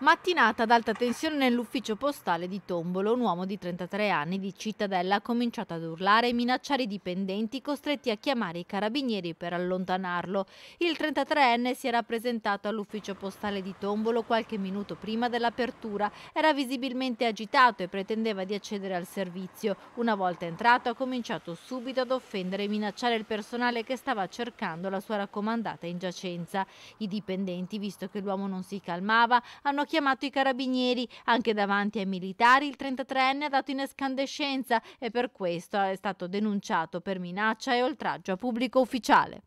Mattinata ad alta tensione nell'ufficio postale di Tombolo, un uomo di 33 anni di Cittadella ha cominciato ad urlare e minacciare i dipendenti costretti a chiamare i carabinieri per allontanarlo. Il 33enne si era presentato all'ufficio postale di Tombolo qualche minuto prima dell'apertura, era visibilmente agitato e pretendeva di accedere al servizio. Una volta entrato ha cominciato subito ad offendere e minacciare il personale che stava cercando la sua raccomandata in giacenza. I dipendenti, visto che l'uomo non si calmava, hanno chiamato i carabinieri. Anche davanti ai militari il 33enne ha dato in escandescenza e per questo è stato denunciato per minaccia e oltraggio a pubblico ufficiale.